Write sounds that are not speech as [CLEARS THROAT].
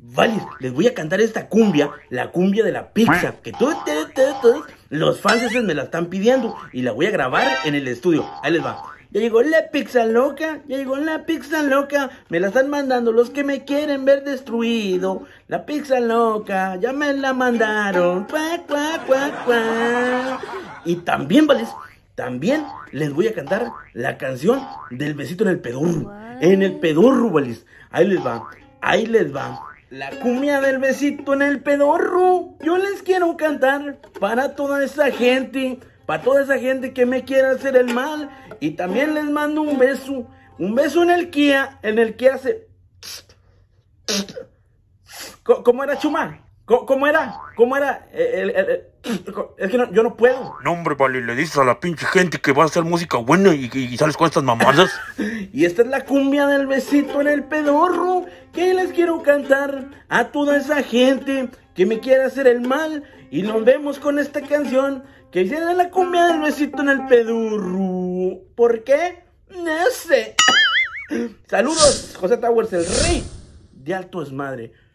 Vale, les voy a cantar esta cumbia, la cumbia de la pizza, que todos, los fans me la están pidiendo y la voy a grabar en el estudio. Ahí les va. Ya llegó la pizza loca, ya llegó la pizza loca, me la están mandando los que me quieren ver destruido. La pizza loca, ya me la mandaron. Y también, vale, también les voy a cantar la canción del besito en el pedurro. En el pedurro, vale. Ahí les va, ahí les va. La cumbia del besito en el pedorro. Yo les quiero cantar para toda esa gente, para toda esa gente que me quiera hacer el mal. Y también les mando un beso, un beso en el Kia, en el que hace... ¿Cómo era Chumar? ¿Cómo, era? ¿Cómo era? Eh, [CLEARS THROAT] es que yo no puedo. No, hombre, vale, le dices a la pinche gente que va a hacer música buena y, sales con estas mamadas. [LAUGHS] y esta es la cumbia del besito en el pedorro que les quiero cantar a toda esa gente que me quiere hacer el mal. Y nos vemos con esta canción que dice la cumbia del besito en el pedorro. ¿Por qué? No sé. [CLEARS THROAT] Saludos, José Towers, el rey de alto es madre.